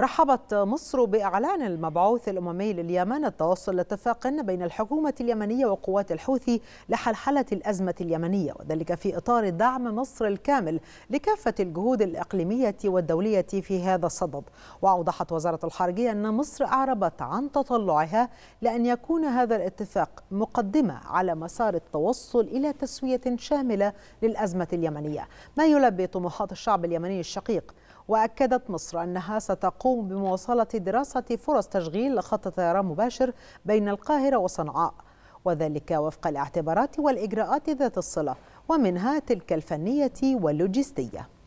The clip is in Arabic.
رحبت مصر بإعلان المبعوث الأممي لليمن التوصل لاتفاق بين الحكومة اليمنية وقوات الحوثي لحلحلة الأزمة اليمنية وذلك في إطار دعم مصر الكامل لكافة الجهود الإقليمية والدولية في هذا الصدد وأوضحت وزارة الخارجية أن مصر أعربت عن تطلعها لأن يكون هذا الاتفاق مقدمة على مسار التوصل إلى تسوية شاملة للأزمة اليمنية ما يلبي طموحات الشعب اليمني الشقيق وأكدت مصر أنها ستقوم بمواصلة دراسة فرص تشغيل خط طيران مباشر بين القاهرة وصنعاء وذلك وفق الاعتبارات والإجراءات ذات الصلة ومنها تلك الفنية واللوجستية